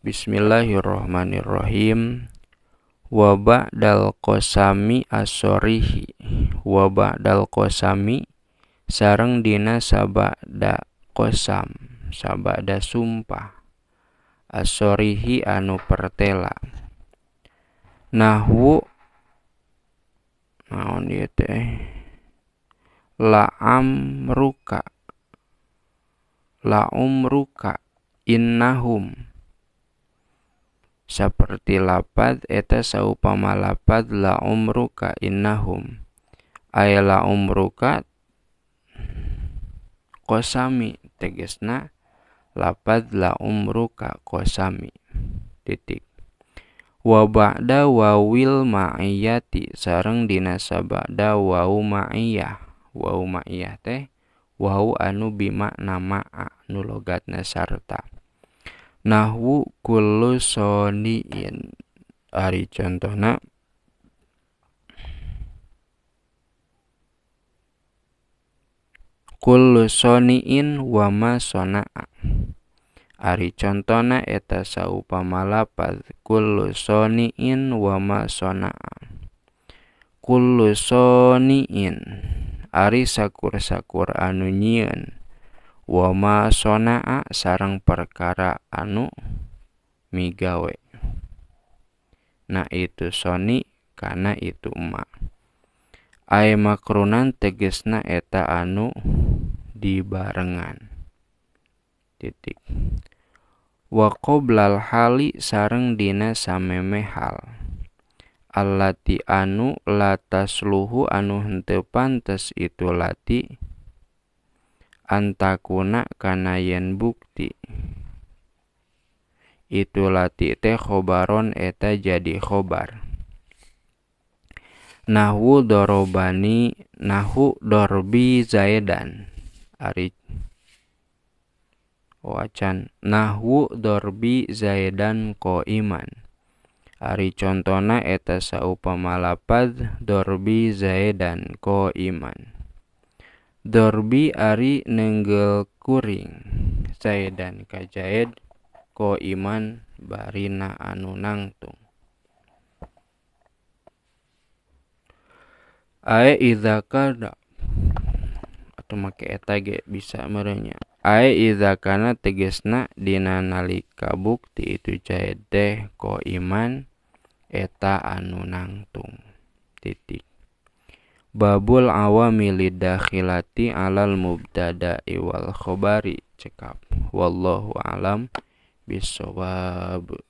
Bismillahirrahmanirrahim wa ba'dal qasami asorihi wa ba'dal qasami sareng dina sabada qasam sabada sumpah asorihi anu pertela nahwu naon ieu teh la amruka la umruka innahum seperti lapad eta saupama lapad la umruka innahum ay la umruka kosami tegesna lapad la umruka kosami titik wa ba'da wawil ma'iyati sareng dina sabada wau ma'iyah wau ma'iyah teh wau anu nama ma'a nu sarta nahwu kullu soniin ari contohna kullu soniin wa ma sona'a ari contohna eta saupama lapad kullu soniin wa ma sona'a kullu soniin ari sakur-sakur anu nyieun Woma sona sarang perkara anu miwe Nah itu Sony karena itu ma A makrunan tegesna eta anu dibarenngan titik Wako blal hali sareng dina samemehal Al lati anu latas luhu anu hente pantes itu lati, antakuna kana yen bukti itu lati teh khobaron eta jadi khobar nahwu dorobani nahwu dorbi zaidan ari wacan oh, nahwu dorbi zaidan ko iman ari contona eta saupama lapad dorbi zaidan ko iman Derbi Arinengel kuriing saydan kacaed koiman barina anunangtung Ae iza kada At make eta ge bisa merenya Ae izakana teges nadina nalikabuk ti itu ca deh ko iman eta anunang tua Babul awamili dakhilati alal mubtada'i wal khobari cekap. Wallahu alam bisawab.